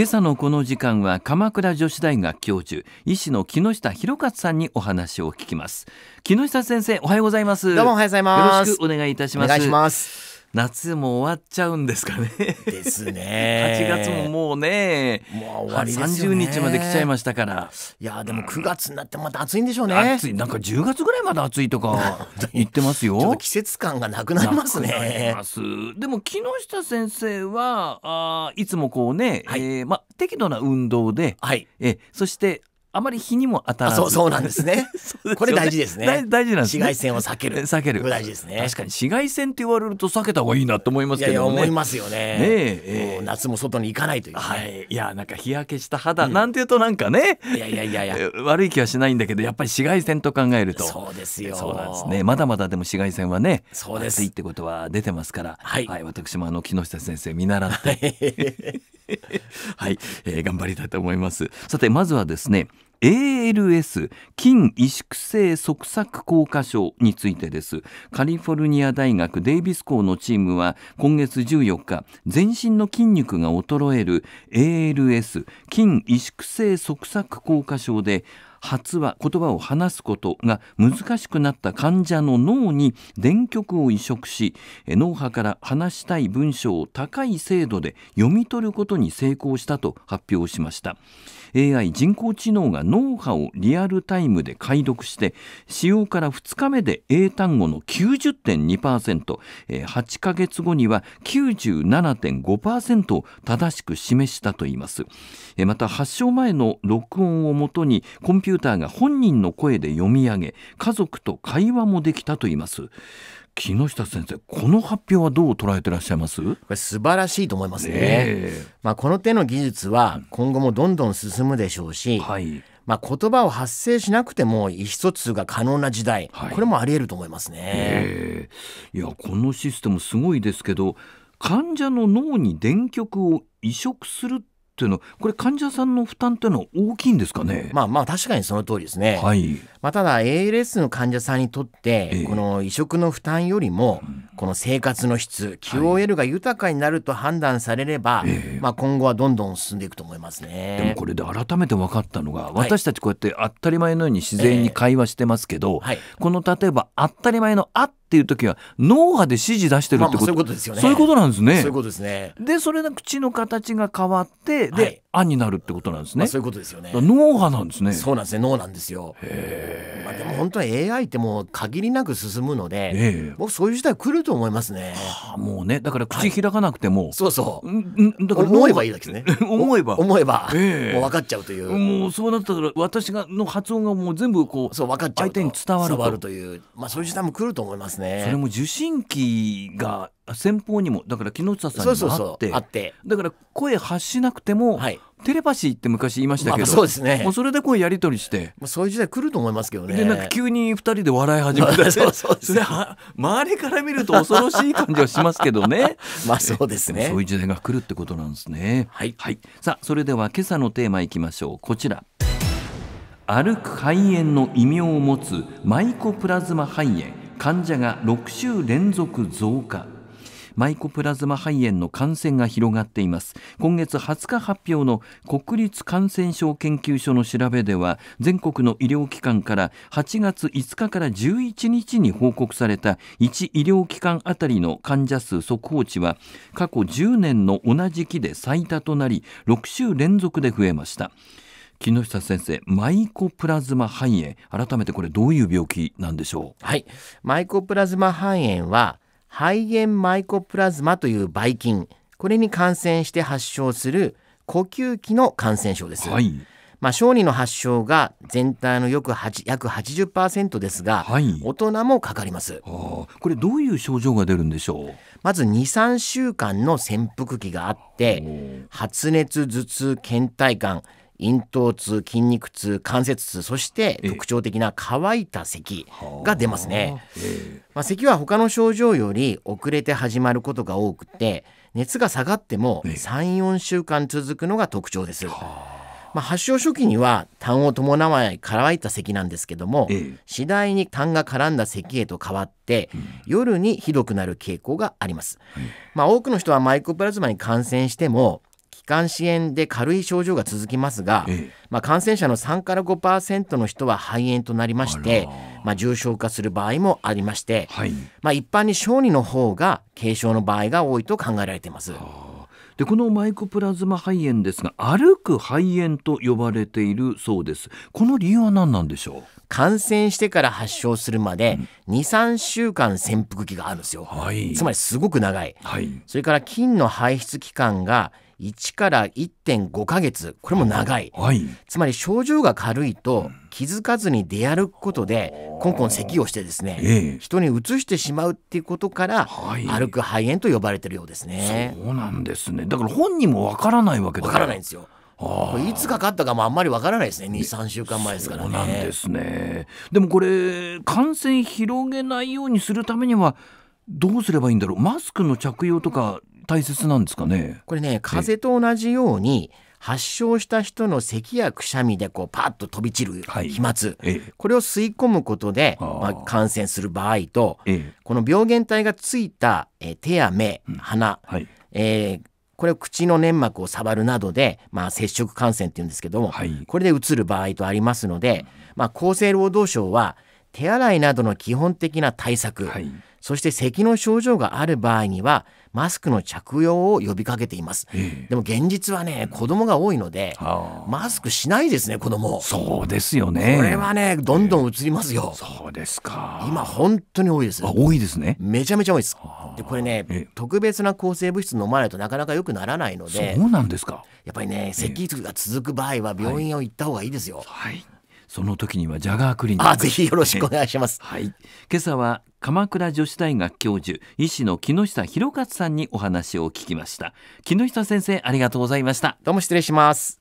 今朝のこの時間は鎌倉女子大学教授医師の木下博勝さんにお話を聞きます木下先生おはようございますどうもおはようございますよろしくお願いいたします夏も終わっちゃうんですかねですね。8月ももうね、もう終わりですよね。30日まで来ちゃいましたから。いやでも9月になってまた暑いんでしょうね。暑い。なんか10月ぐらいまで暑いとか言ってますよ。ちょっと季節感がなくなりますね。ますでも木下先生はあいつもこうね、はい、えー、ま適度な運動で、はい、えそしてあまり日にも当たらそうそうなんですね ね、これ大事ですね大事なんです、ね、紫外線を避ける避ける大事ですね確かに紫外線って言われると避けた方がいいなと思いますけど、ね、いや思いますよねねえー、夏も外に行かないという、はい、いやなんか日焼けした肌、なんていうとなんかねいやいやいやいや 悪い気はしないんだけどやっぱり紫外線と考えるとそうですよそうなんですねまだまだでも紫外線はねそうですいってことは出てますから、はい、はい、私もあの木下先生見習って はい、えー、頑張りたいと思いますさてまずはですね ALS 筋萎縮性側索硬化症についてですカリフォルニア大学デイビス校のチームは今月14日全身の筋肉が衰える ALS 筋萎縮性側索硬化症で発話言葉を話すことが難しくなった患者の脳に電極を移植し脳波から話したい文章を高い精度で読み取ることに成功したと発表しました AI 人工知能が脳波をリアルタイムで解読して使用から2日目で英単語の90.2%、ー、8ヶ月後には97.5%を正しく示したといいます、また発症前の録音をもとにコンピュューターが本人の声で読み上げ家族と会話もできたと言います木下先生この発表はどう捉えてらっしゃいますこれ素晴らしいと思いますね、えー、まあ、この手の技術は今後もどんどん進むでしょうし、うんはい、まあ、言葉を発生しなくても意思疎通が可能な時代、はい、これもあり得ると思いますね、えー、いやこのシステムすごいですけど患者の脳に電極を移植するっていうのこれ患者さんの負担っていうのは大きいんですかねまあまあ確かにその通りですね、はい、まあ、ただ ALS の患者さんにとって、この移植の負担よりもこの生活の質 QOL が豊かになると判断されれば、はいまあ、今後はどんどん進んでいくと思いますねでもこれで改めて分かったのが、私たちこうやって当たり前のように自然に会話してますけど、はい、この例えば当たり前の「あ」っっていう時は脳波で指示出してるってこと、まあ、そういうことですよねそういうことなんですねそういうことですねでそれの口の形が変わってで、はい、あになるってことなんですね、まあ、そういうことですよね脳波なんですねそうなんですね脳なんですよへまあ、でも本当は AI ってもう限りなく進むので僕そういう時代来ると思いますね、はあ、もうねだから口開かなくても、はい、そうそうだから思えばいいだけですね 思えば思えば、えー、もう分かっちゃうというもうそうなったら私がの発音がもう全部こうそう分かっちゃう相手に伝わるというまあそういう時代も来ると思いますねねそれも受信機が先方にもだから木下さんにもあってあってだから声発しなくても、はい、テレパシーって昔言いましたけど、そうですね、もうそれでこうやり取りして、まあ、そういう時代来ると思いますけどねでなんか急に2人で笑い始めて、まあ、そうそう周りから見ると恐ろしい感じはしますけどね まあそうですねそういう時代が来るってことなんですねはい、はい、さあそれでは今朝のテーマいきましょうこちら歩く肺炎の異名を持つマイコプラズマ肺炎患者が6週連続増加マイコプラズマ肺炎の感染が広がっています今月20日発表の国立感染症研究所の調べでは全国の医療機関から8月5日から11日に報告された1医療機関あたりの患者数速報値は過去10年の同じ期で最多となり6週連続で増えました木下先生マイコプラズマ肺炎改めてこれどういう病気なんでしょうはいマイコプラズマ肺炎は肺炎マイコプラズマというばい菌これに感染して発症する呼吸器の感染症です、はいまあ、小児の発症が全体の約約80%ですが、はい、大人もかかりますこれどういう症状が出るんでしょうまず23週間の潜伏期があって発熱頭痛倦怠感咽頭痛筋肉痛関節痛そして特徴的な乾いた咳が出ますね、まあ、咳は他の症状より遅れて始まることが多くて熱が下がっても34週間続くのが特徴です。まあ、発症初期には痰を伴わない乾いた咳なんですけども、ええ、次第に痰が絡んだ咳へと変わって、うん、夜にひどくなる傾向があります、はい、まあ、多くの人はマイコプラズマに感染しても管支炎で軽い症状が続きますが、ええ、まあ、感染者の3から5%の人は肺炎となりまして、まあ、重症化する場合もありまして、はい、まあ、一般に小児の方が軽症の場合が多いと考えられています。でこのマイコプラズマ肺炎ですが歩く肺炎と呼ばれているそうですこの理由は何なんでしょう感染してから発症するまで二三週間潜伏期があるんですよ、はい、つまりすごく長い、はい、それから菌の排出期間が1から1.5ヶ月これも長い、はい、つまり症状が軽いと気づかずに出歩くことでコンコン咳をしてですね、ええ、人にうつしてしまうっていうことから、はい、歩く肺炎と呼ばれてるようですねそうなんですねだから本人もわからないわけわからないんですよいつかかったかもあんまりわからないですね23週間前ですからね。ですねでもこれ感染広げないようにするためにはどうすればいいんだろうマスクの着用とか大切なんですかねこれね風邪と同じように発症した人の咳やくしゃみでこうパッと飛び散る飛沫、はい、これを吸い込むことで、まあ、感染する場合と、この病原体がついた、え手や目、鼻、うんはい、えー、これを口の粘膜を触るなどで、まあ、接触感染っていうんですけども、はい、これでうつる場合とありますので、まあ、厚生労働省は手洗いなどの基本的な対策、はいそして咳の症状がある場合にはマスクの着用を呼びかけています、でも現実はね子供が多いので、マスクしないですね子供そうですよねこれはねどんどん移りますよ、そうですか今本当に多いです多いですねめちゃめちゃ多いです、でこれね、特別な抗生物質飲まないとなかなか良くならないのでそうなんですかやっぱりね咳が続く場合は病院を行った方がいいですよ、はいその時にはジャガークリニックあぜひよろしくお願いします、はい、今朝は鎌倉女子大学教授医師の木下博勝さんにお話を聞きました木下先生ありがとうございましたどうも失礼します